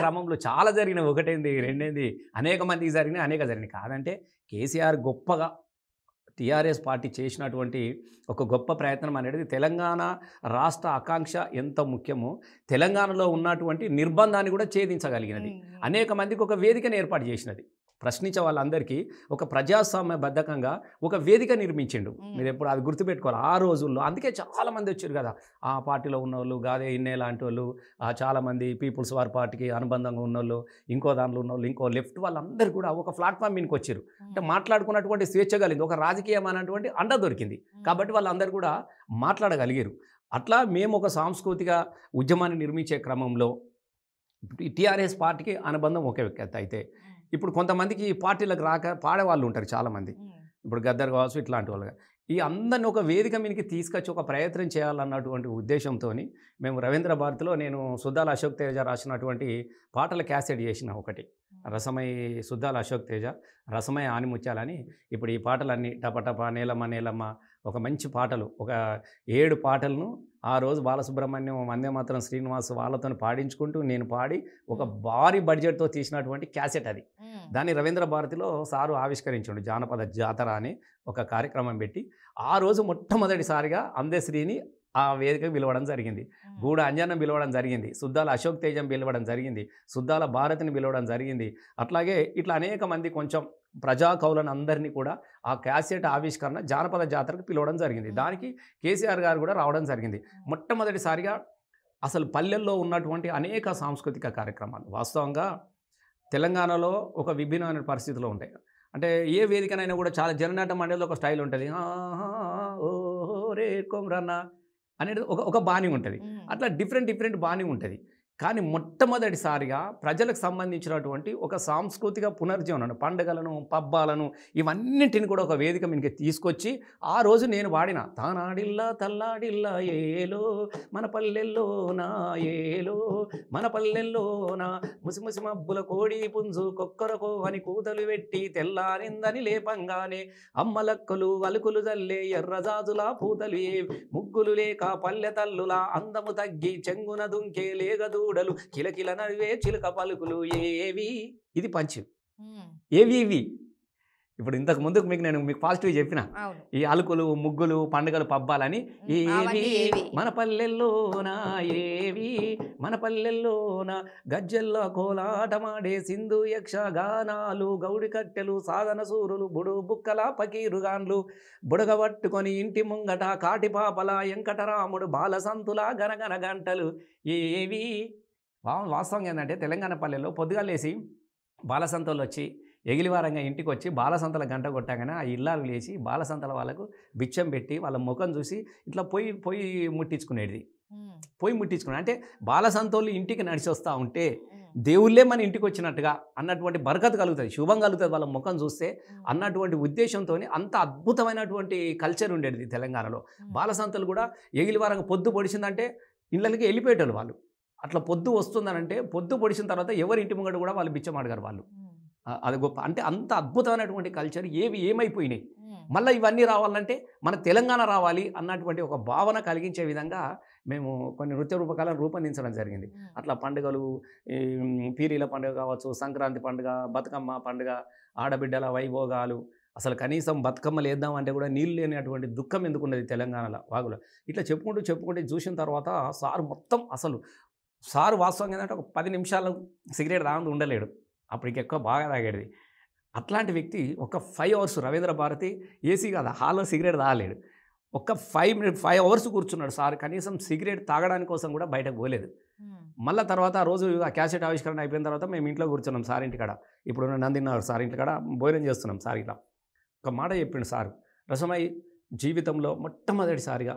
క్రమంలో చాలా జరిగిన ఒకటేంది రెండేంది అనేక మంది జరిగినాయి అనేక జరిగినాయి కాదంటే కేసీఆర్ గొప్పగా టీఆర్ఎస్ పార్టీ చేసినటువంటి ఒక గొప్ప ప్రయత్నం అనేది తెలంగాణ రాష్ట్ర ఆకాంక్ష ఎంత ముఖ్యమో తెలంగాణలో ఉన్నటువంటి నిర్బంధాన్ని కూడా ఛేదించగలిగినది అనేక మందికి ఒక వేదికను ఏర్పాటు చేసినది ప్రశ్నించే వాళ్ళందరికీ ఒక ప్రజాస్వామ్య బద్ధకంగా ఒక వేదిక నిర్మించిండు మీరు ఎప్పుడు అది గుర్తుపెట్టుకోవాలి ఆ రోజుల్లో అందుకే చాలామంది వచ్చారు కదా ఆ పార్టీలో ఉన్న వాళ్ళు గాదే ఇన్నే లాంటి వాళ్ళు చాలామంది పీపుల్స్ వార్ పార్టీకి అనుబంధంగా ఉన్నోళ్ళు ఇంకో దానిలో ఉన్నోళ్ళు ఇంకో లెఫ్ట్ వాళ్ళందరూ కూడా ఒక ప్లాట్ఫామ్ మీదకి వచ్చారు అంటే మాట్లాడుకున్నటువంటి స్వేచ్ఛ కలిగింది ఒక రాజకీయం అనేటువంటి అండ దొరికింది కాబట్టి వాళ్ళందరూ కూడా మాట్లాడగలిగారు అట్లా మేము ఒక సాంస్కృతిక ఉద్యమాన్ని నిర్మించే క్రమంలో టీఆర్ఎస్ పార్టీకి అనుబంధం ఒకే వ్యక్తి అయితే ఇప్పుడు కొంతమందికి ఈ పార్టీలకు రాక పాడేవాళ్ళు ఉంటారు చాలామంది ఇప్పుడు గద్దర్ కావచ్చు ఇట్లాంటి వాళ్ళుగా ఈ అందరిని ఒక వేదిక మీదకి తీసుకొచ్చి ఒక ప్రయత్నం చేయాలన్నటువంటి ఉద్దేశంతో మేము రవీంద్ర భారతిలో నేను సుద్దాల అశోక్ తేజ రాసినటువంటి పాటల క్యాసెట్ చేసిన ఒకటి రసమై సుద్దాల అశోక్ తేజ రసమై ఆనిముత్యాలని ఇప్పుడు ఈ పాటలన్నీ టపటప నేలమ్మ నేలమ్మ ఒక మంచి పాటలు ఒక ఏడు పాటలను ఆ రోజు బాలసుబ్రహ్మణ్యం వందే మాత్రం శ్రీనివాస్ వాళ్ళతో పాడించుకుంటూ నేను పాడి ఒక భారీ బడ్జెట్తో తీసినటువంటి క్యాసెట్ అది దాన్ని రవీంద్ర భారతిలో సారు ఆవిష్కరించాడు జానపద జాతర అని ఒక కార్యక్రమం పెట్టి ఆ రోజు మొట్టమొదటిసారిగా అందశ్రీని ఆ వేదిక పిలవడం జరిగింది గూడ అంజనం పిలవడం జరిగింది శుద్ధాల అశోక్ తేజం పిలవడం జరిగింది శుద్ధాల భారతిని పిలవడం జరిగింది అట్లాగే ఇట్లా అనేక మంది కొంచెం ప్రజా కవులను అందరినీ కూడా ఆ క్యాసెట్ ఆవిష్కరణ జానపద జాతరకు పిలవడం జరిగింది దానికి కేసీఆర్ గారు కూడా రావడం జరిగింది మొట్టమొదటిసారిగా అసలు పల్లెల్లో ఉన్నటువంటి అనేక సాంస్కృతిక కార్యక్రమాలు వాస్తవంగా తెలంగాణలో ఒక విభిన్నమైన పరిస్థితిలో ఉంటాయి అంటే ఏ వేదికనైనా కూడా చాలా జననాటం అనేది ఒక స్టైల్ ఉంటుంది ఓ రే కొమ్రన్న అనేది ఒక ఒక బాణి ఉంటుంది అట్లా డిఫరెంట్ డిఫరెంట్ బాణి ఉంటుంది కానీ మొట్టమొదటిసారిగా ప్రజలకు సంబంధించినటువంటి ఒక సాంస్కృతిక పునర్జీవనను పండుగలను పబ్బాలను ఇవన్నింటిని కూడా ఒక వేదిక మీకు తీసుకొచ్చి ఆ రోజు నేను వాడిన తానాడిల్లా తల్లాడిల్లా ఏలో మన పల్లెల్లో నా ఏలో మన పల్లెల్లో నా ముసిముసి మబ్బుల కోడి పుంజు కొక్కరకో అని కూతలు పెట్టి తెల్లారిందని లేపంగానే అమ్మలక్కలు వలుకులు జల్లే ఎర్రజాజులా పూతలు ఏ ముగ్గులు లేక పల్లె తల్లులా అందము తగ్గి చెంగున దుంకే లేగదు దూడలు కిలకిల నవ్వే చిలక పలుకులు ఏవి ఇది పంచి ఏవి ఇప్పుడు ఇంతకు ముందుకు మీకు నేను మీకు పాజిటివ్ చెప్పిన ఈ అలుకులు ముగ్గులు పండుగలు పబ్బాలని ఏవి మన పల్లెల్లోనా ఏవి మన పల్లెల్లోనా గజ్జెల్లో కోలాటమాడే సింధు యక్షగానాలు గౌడి కట్టెలు సాధన సూరులు బుడు బుక్కల పకీరుగాన్లు బుడగబట్టుకొని ఇంటి ముంగట కాటిపాపల వెంకటరాముడు బాలసంతుల గనగన గంటలు ఏవి వాస్తవం ఏంటంటే తెలంగాణ పల్లెల్లో పొద్దుగాలేసి బాలసంతులు వచ్చి ఎగిలివారంగా ఇంటికి వచ్చి బాలసంతల గంట కొట్టాకనే ఆ ఇల్లాలు లేచి బాలసంతల వాళ్ళకు బిచ్చం పెట్టి వాళ్ళ ముఖం చూసి ఇట్లా పొయ్యి పొయ్యి ముట్టించుకునేది పొయ్యి ముట్టించుకునే అంటే బాలసంతోళ్ళు ఇంటికి నడిచి వస్తూ ఉంటే దేవుళ్ళే మన ఇంటికి వచ్చినట్టుగా అన్నటువంటి బరకత కలుగుతుంది శుభం కలుగుతుంది వాళ్ళ ముఖం చూస్తే అన్నటువంటి ఉద్దేశంతో అంత అద్భుతమైనటువంటి కల్చర్ ఉండేది తెలంగాణలో బాలసంతలు కూడా ఎగిలివారంగా పొద్దు పొడిచిందంటే ఇళ్ళకి వెళ్ళిపోయేటోళ్ళు వాళ్ళు అట్లా పొద్దు వస్తుందనంటే పొద్దు పొడిచిన తర్వాత ఎవరి ఇంటి ముంగడు కూడా వాళ్ళు బిచ్చమాడగారు వాళ్ళు అది గొప్ప అంటే అంత అద్భుతమైనటువంటి కల్చర్ ఏవి ఏమైపోయినాయి మళ్ళీ ఇవన్నీ రావాలంటే మన తెలంగాణ రావాలి అన్నటువంటి ఒక భావన కలిగించే విధంగా మేము కొన్ని నృత్య రూపకాలను రూపొందించడం జరిగింది అట్లా పండుగలు పీరీల పండుగ కావచ్చు సంక్రాంతి పండుగ బతుకమ్మ పండుగ ఆడబిడ్డల వైభోగాలు అసలు కనీసం బతుకమ్మలు వేద్దామంటే కూడా నీళ్ళు లేనటువంటి దుఃఖం ఎందుకున్నది తెలంగాణలో వాగులో ఇట్లా చెప్పుకుంటూ చెప్పుకుంటూ చూసిన తర్వాత సార్ మొత్తం అసలు సారు వాస్తవంగా ఏంటంటే ఒక పది నిమిషాలు సిగరెట్ దాని ఉండలేడు అప్పటికి ఎక్కువ బాగా తాగేది అట్లాంటి వ్యక్తి ఒక five hours Ravindra Bharati AC కాదు హాల్లో సిగరెట్ తాగలేడు ఒక ఫైవ్ మినిట్ ఫైవ్ అవర్స్ కూర్చున్నాడు సార్ కనీసం సిగరెట్ తాగడానికి కోసం కూడా బయటకు పోలేదు మళ్ళీ తర్వాత ఆ రోజు ఆ క్యాసెట్ ఆవిష్కరణ అయిపోయిన తర్వాత మేము ఇంట్లో కూర్చున్నాం సార్ ఇంటికాడ ఇప్పుడు నందిన్నారు సార్ ఇంటికాడ భోజనం చేస్తున్నాం సార్ ఇట్లా ఒక మాట చెప్పిండు సార్ రసమై జీవితంలో మొట్టమొదటిసారిగా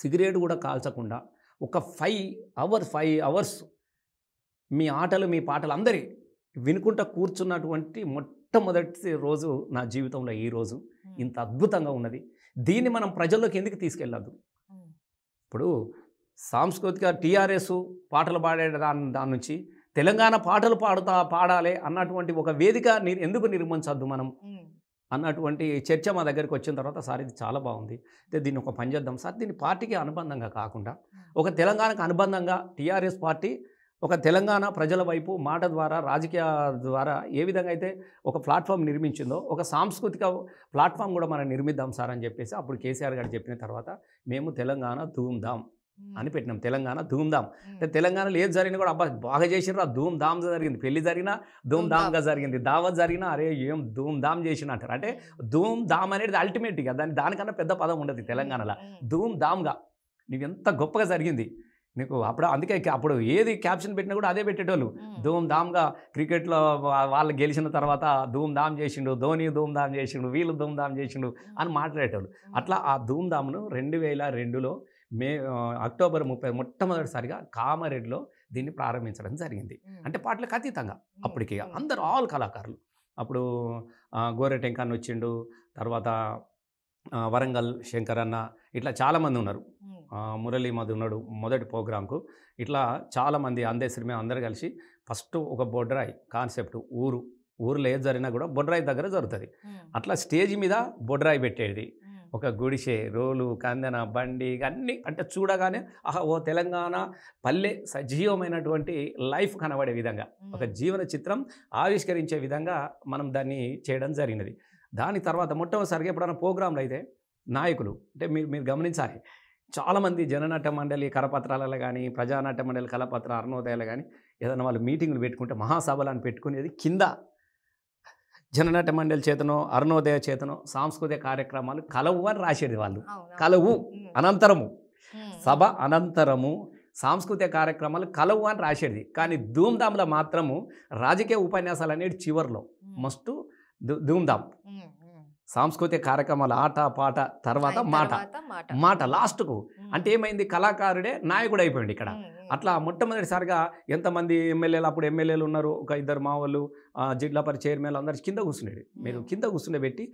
సిగరెట్ కూడా కాల్చకుండా ఒక ఫైవ్ అవర్స్ ఫైవ్ అవర్స్ మీ ఆటలు మీ పాటలు అందరి వినుకుంటా కూర్చున్నటువంటి మొట్టమొదటి రోజు నా జీవితంలో ఈ రోజు ఇంత అద్భుతంగా ఉన్నది దీన్ని మనం ప్రజల్లోకి ఎందుకు తీసుకెళ్ళద్దు ఇప్పుడు సాంస్కృతిక టీఆర్ఎస్ పాటలు పాడే దాని దాని నుంచి తెలంగాణ పాటలు పాడుతా పాడాలి అన్నటువంటి ఒక వేదిక ఎందుకు నిర్మించద్దు మనం అన్నటువంటి చర్చ మా దగ్గరికి వచ్చిన తర్వాత సార్ ఇది చాలా బాగుంది అయితే దీన్ని ఒక పని చేద్దాం సార్ దీన్ని పార్టీకి అనుబంధంగా కాకుండా ఒక తెలంగాణకు అనుబంధంగా టీఆర్ఎస్ పార్టీ ఒక తెలంగాణ ప్రజల వైపు మాట ద్వారా రాజకీయ ద్వారా ఏ విధంగా అయితే ఒక ప్లాట్ఫామ్ నిర్మించిందో ఒక సాంస్కృతిక ప్లాట్ఫామ్ కూడా మనం నిర్మిద్దాం సార్ అని చెప్పేసి అప్పుడు కేసీఆర్ గారు చెప్పిన తర్వాత మేము తెలంగాణ ధూమ్ధామ్ అని పెట్టినాం తెలంగాణ ధూమ్ధామ్ అంటే తెలంగాణలో ఏది జరిగినా కూడా అబ్బా బాగా చేసినారు ధూమ్ ధూమ్ధామ్ జరిగింది పెళ్లి జరిగినా ధూమ్ధామ్గా జరిగింది దావత్ జరిగినా అరే ఏం ధూమ్ధామ్ చేసిన అంటారు అంటే ధూమ్ధామ్ అనేది అల్టిమేట్గా దాని దానికన్నా పెద్ద పదం ఉండదు తెలంగాణలో ధూమ్ధామ్గా ఎంత గొప్పగా జరిగింది నీకు అప్పుడు అందుకే అప్పుడు ఏది క్యాప్షన్ పెట్టినా కూడా అదే పెట్టేటోళ్ళు ధూమ్ ధామ్గా క్రికెట్లో వాళ్ళు గెలిచిన తర్వాత ధూమ్ ధామ్ చేసిండు ధోని ధూమ్ ధామ్ చేసిండు వీళ్ళు ధూమ్ ధామ్ చేసిండు అని మాట్లాడేటోళ్ళు అట్లా ఆ ధూమ్ ధామ్ను రెండు వేల రెండులో మే అక్టోబర్ ముప్పై మొట్టమొదటిసారిగా కామారెడ్డిలో దీన్ని ప్రారంభించడం జరిగింది అంటే పాటలకు అతీతంగా అప్పటికి అందరు ఆల్ కళాకారులు అప్పుడు టెంకాన్ వచ్చిండు తర్వాత వరంగల్ శంకర్ అన్న ఇట్లా చాలామంది ఉన్నారు మురళీ మధు ఉన్నాడు మొదటి ప్రోగ్రాంకు ఇట్లా చాలామంది సినిమా అందరు కలిసి ఫస్ట్ ఒక బొడ్రాయి కాన్సెప్ట్ ఊరు ఊరులో ఏది జరిగినా కూడా బొడ్రాయి దగ్గర జరుగుతుంది అట్లా స్టేజ్ మీద బొడ్రాయి పెట్టేది ఒక గుడిసె రోలు కందెన బండి అన్నీ అంటే చూడగానే ఆహా ఓ తెలంగాణ పల్లె సజీవమైనటువంటి లైఫ్ కనబడే విధంగా ఒక జీవన చిత్రం ఆవిష్కరించే విధంగా మనం దాన్ని చేయడం జరిగినది దాని తర్వాత మొట్టమొదటిసారిగా ఎప్పుడైనా ప్రోగ్రాంలు అయితే నాయకులు అంటే మీరు మీరు గమనించాలి చాలామంది జననాట్య మండలి కరపత్రాలలో కానీ ప్రజానాట్య మండలి కలపత్ర అరుణోదయాలు కానీ ఏదైనా వాళ్ళు మీటింగ్లు పెట్టుకుంటే మహాసభలు అని పెట్టుకునేది కింద జననాట్య మండలి చేతనో అరుణోదయ చేతనో సాంస్కృతిక కార్యక్రమాలు కలవు అని రాసేది వాళ్ళు కలవు అనంతరము సభ అనంతరము సాంస్కృతిక కార్యక్రమాలు కలవు అని రాసేది కానీ ధూమ్ధామ్లో మాత్రము రాజకీయ ఉపన్యాసాలు అనేది చివరిలో మస్ట్ ధూమ్ధామ్ సాంస్కృతిక కార్యక్రమాలు ఆట పాట తర్వాత మాట మాట లాస్ట్కు అంటే ఏమైంది కళాకారుడే నాయకుడు అయిపోయింది ఇక్కడ అట్లా మొట్టమొదటిసారిగా ఎంతమంది ఎమ్మెల్యేలు అప్పుడు ఎమ్మెల్యేలు ఉన్నారు ఒక ఇద్దరు మావోళ్ళు జిల్లా పరి చైర్మన్లు అందరు కింద కూర్చున్నాడు మీరు కింద పెట్టి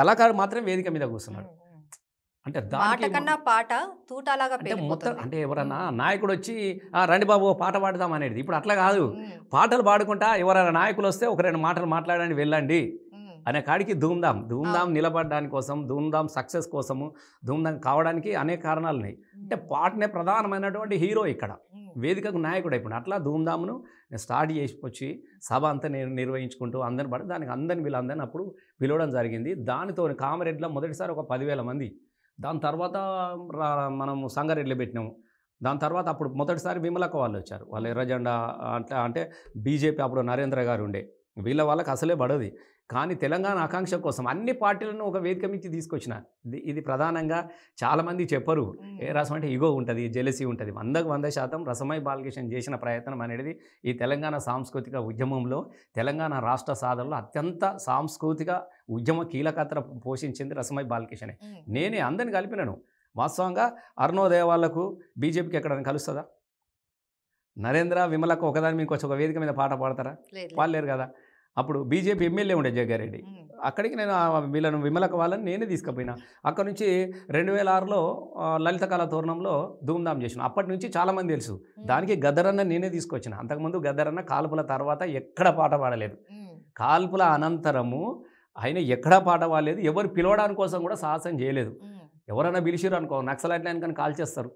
కళాకారుడు మాత్రం వేదిక మీద కూర్చున్నాడు అంటే దానికన్నా పాట తూటాలాగా అంటే మొత్తం అంటే ఎవరన్నా నాయకుడు వచ్చి రండి బాబు పాట పాడదాం అనేది ఇప్పుడు అట్లా కాదు పాటలు పాడుకుంటా ఎవరైనా నాయకులు వస్తే ఒక రెండు మాటలు మాట్లాడడానికి వెళ్ళండి అనే కాడికి ధూమ్ధామ్ ధూమ్ధామ్ నిలబడడానికి కోసం ధూమ్ధామ్ సక్సెస్ కోసము ధూమ్ధామ్ కావడానికి అనేక కారణాలు ఉన్నాయి అంటే పాటనే ప్రధానమైనటువంటి హీరో ఇక్కడ వేదికకు నాయకుడు అయిపోయాడు అట్లా ధూమ్ధామ్ను నేను స్టార్ట్ వచ్చి సభ అంతా నేను నిర్వహించుకుంటూ అందరిని పడి దానికి అందరిని వీళ్ళందరిని అప్పుడు పిలవడం జరిగింది దానితో కామరెడ్డిలో మొదటిసారి ఒక పదివేల మంది దాని తర్వాత మనం సంగారెడ్డిలో పెట్టినాము దాని తర్వాత అప్పుడు మొదటిసారి విమలక వాళ్ళు వచ్చారు వాళ్ళు ఎర్రజెండా అంటే అంటే బీజేపీ అప్పుడు నరేంద్ర గారు ఉండే వీళ్ళ వాళ్ళకి అసలే పడది కానీ తెలంగాణ ఆకాంక్ష కోసం అన్ని పార్టీలను ఒక వేదిక మించి తీసుకొచ్చిన ఇది ప్రధానంగా చాలామంది చెప్పరు ఏ రసం అంటే ఇగో ఉంటుంది జెలసీ ఉంటుంది వందకు వంద శాతం రసమై బాలకృష్ణ చేసిన ప్రయత్నం అనేది ఈ తెలంగాణ సాంస్కృతిక ఉద్యమంలో తెలంగాణ రాష్ట్ర సాధనలో అత్యంత సాంస్కృతిక ఉద్యమ కీలకత్ర పోషించింది రసమై బాలకృష్ణే నేనే అందరిని కలిపినను వాస్తవంగా అరుణోదయ వాళ్లకు బీజేపీకి ఎక్కడైనా కలుస్తుందా నరేంద్ర విమలకు ఒకదాని మీకు వచ్చి ఒక వేదిక మీద పాట పాడతారా పాడలేరు కదా అప్పుడు బీజేపీ ఎమ్మెల్యే ఉండే జగ్గారెడ్డి అక్కడికి నేను వీళ్ళను విమలక వాళ్ళని నేనే తీసుకుపోయినా అక్కడ నుంచి రెండు వేల ఆరులో కళ తోరణంలో ధూమ్ధామ్ చేసిన అప్పటి నుంచి చాలామంది తెలుసు దానికి గదరన్న నేనే తీసుకొచ్చిన అంతకుముందు గదరన్న కాల్పుల తర్వాత ఎక్కడ పాట పాడలేదు కాల్పుల అనంతరము ఆయన ఎక్కడ పాట పాడలేదు ఎవరు పిలవడానికి కోసం కూడా సాహసం చేయలేదు ఎవరైనా పిలిచిరు అనుకో నక్సలైట్లైన్ కానీ కాల్ చేస్తారు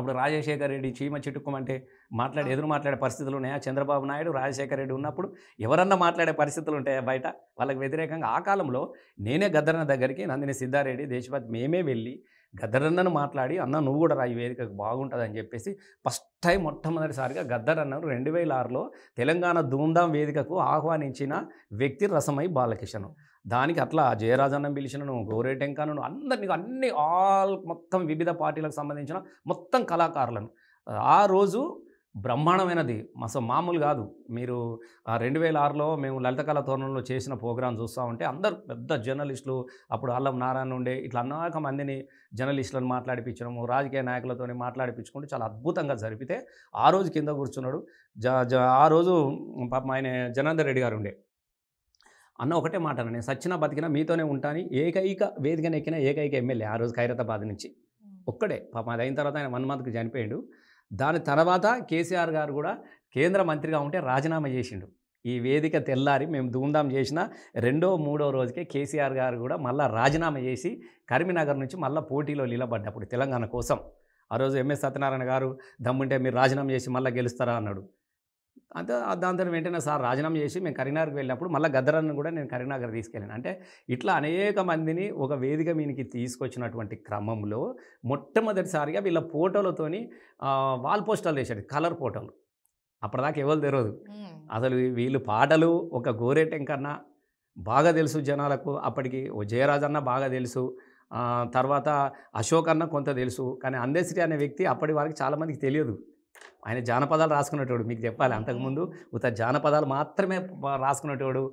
అప్పుడు రాజశేఖర రెడ్డి చీమ చిట్టుకోమంటే మాట్లాడే ఎదురు మాట్లాడే పరిస్థితులు ఉన్నాయా చంద్రబాబు నాయుడు రాజశేఖర రెడ్డి ఉన్నప్పుడు ఎవరన్నా మాట్లాడే పరిస్థితులు ఉంటాయా బయట వాళ్ళకి వ్యతిరేకంగా ఆ కాలంలో నేనే గద్దరన్న దగ్గరికి నందిని సిద్ధారెడ్డి దేశపతి మేమే వెళ్ళి గద్దరన్నను మాట్లాడి అన్న నువ్వు కూడా రా ఈ వేదికకు బాగుంటుందని చెప్పేసి ఫస్ట్ టైం మొట్టమొదటిసారిగా గద్దరన్నను రెండు వేల ఆరులో తెలంగాణ ధూమ్ధాం వేదికకు ఆహ్వానించిన వ్యక్తి రసమై బాలకిషన్ దానికి అట్లా జయరాజన్నం పిలిచినను గోరేటెంకను అందరినీ అన్ని ఆల్ మొత్తం వివిధ పార్టీలకు సంబంధించిన మొత్తం కళాకారులను ఆ రోజు బ్రహ్మాండమైనది అసలు మామూలు కాదు మీరు రెండు వేల ఆరులో మేము లలిత కళ తోరణంలో చేసిన ప్రోగ్రాం చూస్తూ ఉంటే అందరు పెద్ద జర్నలిస్టులు అప్పుడు అల్లం నారాయణ ఉండే ఇట్లా అనేక మందిని జర్నలిస్టులను మాట్లాడిపించడము రాజకీయ నాయకులతో మాట్లాడిపించుకుంటూ చాలా అద్భుతంగా జరిపితే ఆ రోజు కింద కూర్చున్నాడు ఆ రోజు పాప ఆయన జనార్దన్ రెడ్డి గారు ఉండే అన్న ఒకటే మాట నేను సచ్చిన బతికినా మీతోనే ఉంటాను ఏకైక వేదికను ఎక్కిన ఏకైక ఎమ్మెల్యే ఆ రోజు ఖైరతాబాద్ నుంచి ఒక్కడే పాప అది అయిన తర్వాత ఆయన వన్ మంత్కి చనిపోయాడు దాని తర్వాత కేసీఆర్ గారు కూడా కేంద్ర మంత్రిగా ఉంటే రాజీనామా చేసిండు ఈ వేదిక తెల్లారి మేము దూందాం చేసిన రెండో మూడో రోజుకే కేసీఆర్ గారు కూడా మళ్ళీ రాజీనామా చేసి కరీంనగర్ నుంచి మళ్ళీ పోటీలో నిలబడ్డప్పుడు తెలంగాణ కోసం ఆ రోజు ఎంఎస్ సత్యనారాయణ గారు దమ్ముంటే మీరు రాజీనామా చేసి మళ్ళీ గెలుస్తారా అన్నాడు అంతే దాని వెంటనే సార్ రాజీనామా చేసి మేము కరీంనగర్కి వెళ్ళినప్పుడు మళ్ళీ గద్దరన్ను కూడా నేను కరీంనగర్ తీసుకెళ్ళాను అంటే ఇట్లా అనేక మందిని ఒక వేదిక మీనికి తీసుకొచ్చినటువంటి క్రమంలో మొట్టమొదటిసారిగా వీళ్ళ ఫోటోలతోని వాల్ పోస్టర్లు వేసాడు కలర్ ఫోటోలు అప్పటిదాకా ఎవరు తెరదు అసలు వీళ్ళు పాటలు ఒక కన్నా బాగా తెలుసు జనాలకు అప్పటికి అన్న బాగా తెలుసు తర్వాత అశోక్ అన్న కొంత తెలుసు కానీ అందశ్రీ అనే వ్యక్తి అప్పటి వారికి చాలామందికి తెలియదు ఆయన జానపదాలు రాసుకునేటోడు మీకు చెప్పాలి అంతకుముందు ఉత జానపదాలు మాత్రమే రాసుకునేటోడు